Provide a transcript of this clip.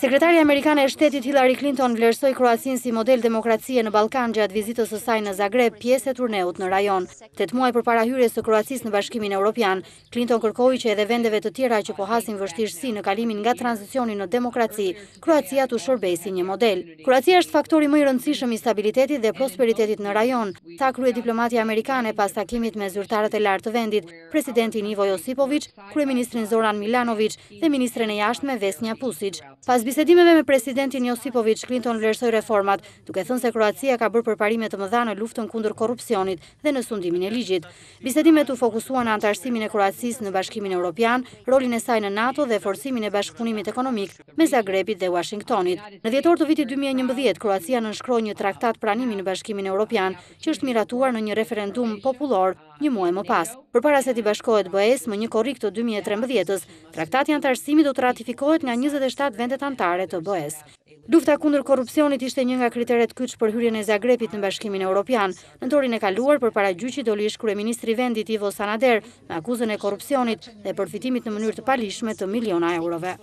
Sekretari Amerikane e shtetit Hillary Clinton vlerësoj Kroasin si model demokracie në Balkan gjatë vizitës së saj në Zagreb, pjesë e turneut në rajon. Tet muaj për para hyrje së Kroasis në bashkimin e Europian, Clinton kërkoj që edhe vendeve të tjera që pohasin vështirësi në kalimin nga transicionin në demokraci, Kroacia të shorbej si një model. Kroacia është faktori më i rëndësishëm i stabilitetit dhe prosperitetit në rajon, ta krye diplomatia Amerikane pas takimit me zyrtarët e lartë të vendit, presidentin Ivo Josipovic, kërë Zoran Milanovic, dhe Ministrën e Jashtë me Vesnja Pusic. Pas bisedimeve me presidentin Josipovic, Clinton vlerësoj reformat, duke thënë se Kroacia ka bërë përparimet të më dha në luftën kundur korupcionit dhe në sundimin e ligjit. Bisedimet u fokusua në antarësimin e Kroacis në bashkimin e Europian, rolin e saj në NATO dhe forcimin e bashkëpunimit ekonomik me Zagrebit dhe Washingtonit. Në djetor të vitit 2011, Kroacia nënshkroj një traktat pranimi në bashkimin e Europian, që është miratuar në një referendum popullor një muaj më pas. Për para se ti bashkohet BES më një korik të 2013-ës, traktati antarësimin arsimi do të ratifikohet nga 27 vendet antare të bëhes. Lufta kundër korupcionit ishte një nga kriteret kyç për hyrjen e Zagrepit në Bashkimin Evropian. Në torin e kaluar për para gjyqi do lish kryeministri i vendit Ivo Sanader me akuzën e korrupsionit dhe përfitimit në mënyrë të palishme të miliona eurove.